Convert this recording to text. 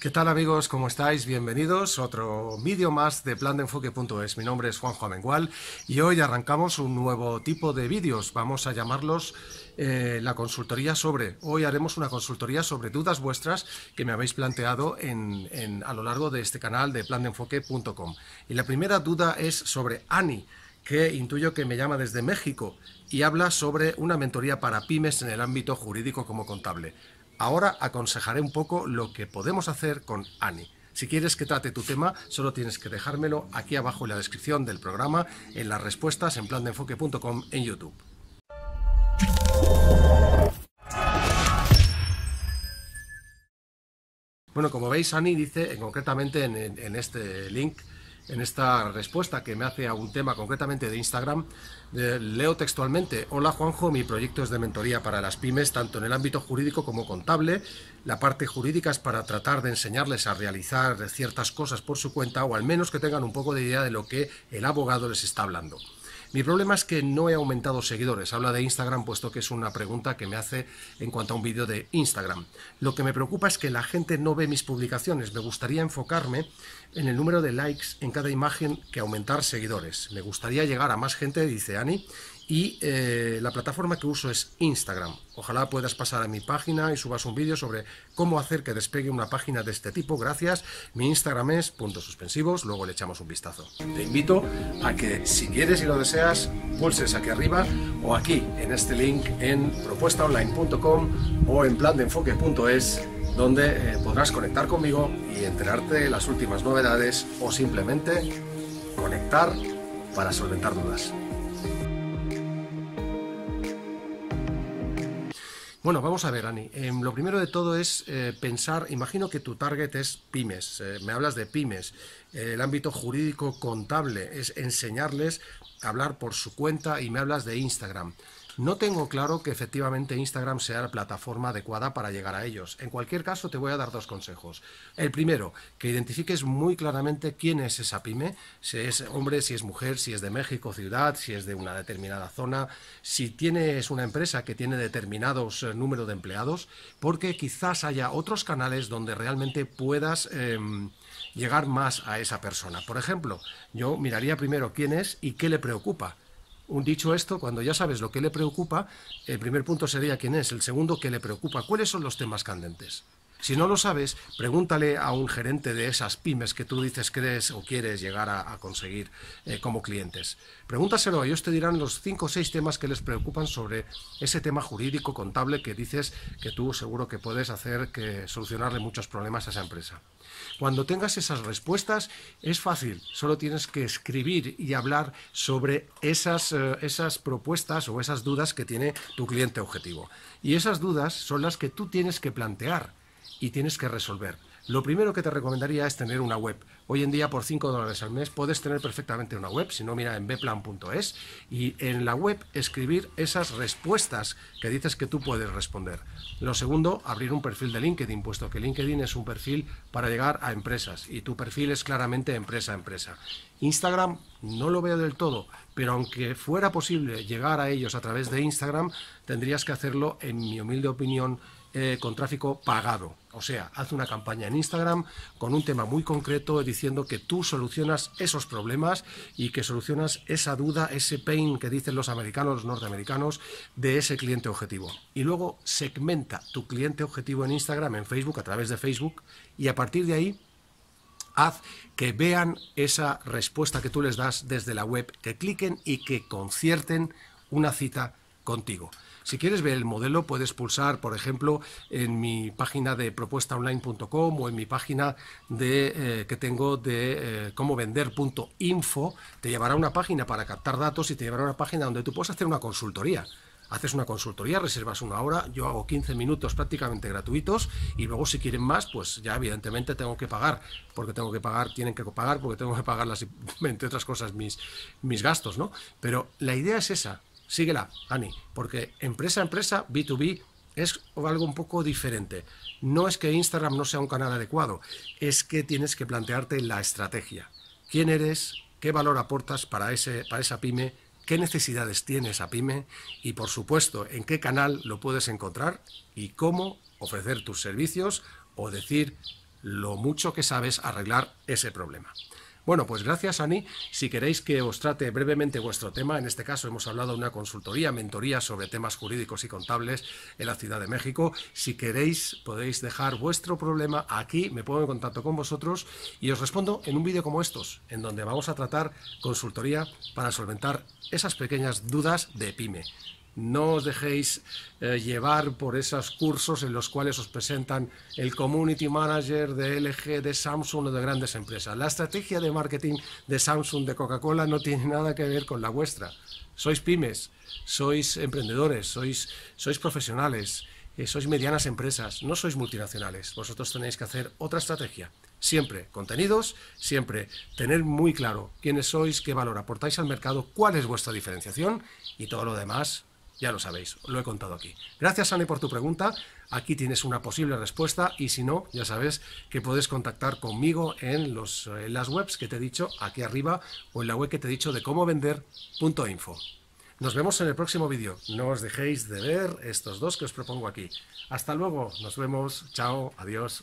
¿Qué tal amigos? ¿Cómo estáis? Bienvenidos a otro vídeo más de plandeenfoque.es. Mi nombre es Juanjo Amengual y hoy arrancamos un nuevo tipo de vídeos. Vamos a llamarlos eh, la consultoría sobre. Hoy haremos una consultoría sobre dudas vuestras que me habéis planteado en, a lo largo de este canal de plandeenfoque.com. Y la primera duda es sobre Ani que intuyo que me llama desde México y habla sobre una mentoría para pymes en el ámbito jurídico como contable. Ahora aconsejaré un poco lo que podemos hacer con Ani. Si quieres que trate tu tema, solo tienes que dejármelo aquí abajo en la descripción del programa, en las respuestas en plandenfoque.com en YouTube. Bueno, como veis, Ani dice eh, concretamente en este link en esta respuesta que me hace a un tema concretamente de Instagram. Eh, leo textualmente, hola Juanjo, mi proyecto es de mentoría para las pymes, tanto en el ámbito jurídico como contable. La parte jurídica es para tratar de enseñarles a realizar ciertas cosas por su cuenta o al menos que tengan un poco de idea de lo que el abogado les está hablando. Mi problema es que no he aumentado seguidores. Habla de Instagram, puesto que es una pregunta que me hace en cuanto a un vídeo de Instagram. Lo que me preocupa es que la gente no ve mis publicaciones. Me gustaría enfocarme en el número de likes en cada imagen que aumentar seguidores. Me gustaría llegar a más gente, dice Ani, y eh, la plataforma que uso es Instagram. Ojalá puedas pasar a mi página y subas un vídeo sobre cómo hacer que despegue una página de este tipo. Gracias. Mi Instagram es puntos suspensivos, luego le echamos un vistazo. Te invito a que si quieres y lo deseas, pulses aquí arriba o aquí en este link en propuestaonline.com o en plandeenfoque.es donde eh, podrás conectar conmigo y enterarte las últimas novedades o simplemente conectar para solventar dudas. Bueno, vamos a ver, Ani. Em, lo primero de todo es eh, pensar, imagino que tu target es pymes, eh, me hablas de pymes, eh, el ámbito jurídico contable, es enseñarles a hablar por su cuenta y me hablas de Instagram. No tengo claro que efectivamente Instagram sea la plataforma adecuada para llegar a ellos. En cualquier caso, te voy a dar dos consejos. El primero, que identifiques muy claramente quién es esa pyme, si es hombre, si es mujer, si es de México, ciudad, si es de una determinada zona, si tienes una empresa que tiene determinados números eh, número de empleados, porque quizás haya otros canales donde realmente puedas... Em, llegar más a esa persona. Por ejemplo, yo miraría primero quién es y qué le preocupa un dicho esto, cuando ya sabes lo que le preocupa, el primer punto sería quién es, el segundo, qué le preocupa, cuáles son los temas candentes. Si no lo sabes, pregúntale a un gerente de esas pymes que tú dices que crees o quieres llegar a, conseguir eh, como clientes. Pregúntaselo, ellos te dirán los cinco o seis temas que les preocupan sobre ese tema jurídico, contable que dices que tú seguro que puedes hacer que solucionarle muchos problemas a esa empresa. Cuando tengas esas respuestas es fácil, solo tienes que escribir y hablar sobre esas, eh, esas propuestas o esas dudas que tiene tu cliente objetivo. Y esas dudas son las que tú tienes que plantear y tienes que resolver. Lo primero que te recomendaría es tener una web. Hoy en día por 5 dólares al mes puedes tener perfectamente una web, si no mira en bplan.es y en la web escribir esas respuestas que dices que tú puedes responder. Lo segundo, abrir un perfil de LinkedIn, puesto que LinkedIn es un perfil para llegar a empresas y tu perfil es claramente empresa a empresa. Instagram no lo veo del todo, pero aunque fuera posible llegar a ellos a través de Instagram, tendrías que hacerlo, en mi humilde opinión, eh, con tráfico pagado o sea, haz una campaña en Instagram con un tema muy concreto diciendo que tú solucionas esos problemas y que solucionas esa duda, ese pain que dicen los americanos, los norteamericanos, de ese cliente objetivo. Y luego segmenta tu cliente objetivo en Instagram, en Facebook, a través de Facebook y a partir de ahí haz que vean esa respuesta que tú les das desde la web, que cliquen y que concierten una cita contigo. Si quieres ver el modelo, puedes pulsar, por ejemplo, en mi página de propuestaonline.com o en mi página de, eh, que tengo de eh, cómo vender.info. Te llevará a una página para captar datos y te llevará a una página donde tú puedes hacer una consultoría haces una consultoría, reservas una hora, yo hago 15 minutos prácticamente gratuitos y luego si quieren más, pues ya evidentemente tengo que pagar, porque tengo que pagar, tienen que pagar, porque tengo que pagar las, entre otras cosas mis, mis gastos, ¿no? Pero la idea es esa, síguela, Ani, porque empresa a empresa, B2B, es algo un poco diferente. No es que Instagram no sea un canal adecuado, es que tienes que plantearte la estrategia. ¿Quién eres? ¿Qué valor aportas para, ese, para esa pyme? ¿Qué necesidades tiene esa pyme? Y por supuesto, ¿en qué canal lo puedes encontrar? ¿Y cómo ofrecer tus servicios o decir lo mucho que sabes arreglar ese problema? Bueno, pues gracias, Ani. Si queréis que os trate brevemente vuestro tema, en este caso hemos hablado de una consultoría, mentoría sobre temas jurídicos y contables en la Ciudad de México. Si queréis, podéis dejar vuestro problema aquí, me pongo en contacto con vosotros y os respondo en un vídeo como estos, en donde vamos a tratar consultoría para solventar esas pequeñas dudas de pyme no os dejéis eh, llevar por esos cursos en los cuales os presentan el community manager de LG, de Samsung o de grandes empresas. La estrategia de marketing de Samsung, de Coca-Cola, no tiene nada que ver con la vuestra. Sois pymes, sois emprendedores, sois, profesionales, eh, sois medianas empresas, no sois multinacionales. Vosotros tenéis que hacer otra estrategia. Siempre contenidos, siempre tener muy claro quiénes sois, qué valor aportáis al mercado, cuál es vuestra diferenciación y todo lo demás ya lo sabéis, lo he contado aquí. Gracias, Sani, por tu pregunta. Aquí tienes una posible respuesta y si no, ya sabes que puedes contactar conmigo en, los, las webs que te he dicho aquí arriba o en la web que te he dicho de cómo vender.info. Nos vemos en el próximo vídeo. No os dejéis de ver estos dos que os propongo aquí. Hasta luego, nos vemos, chao, adiós.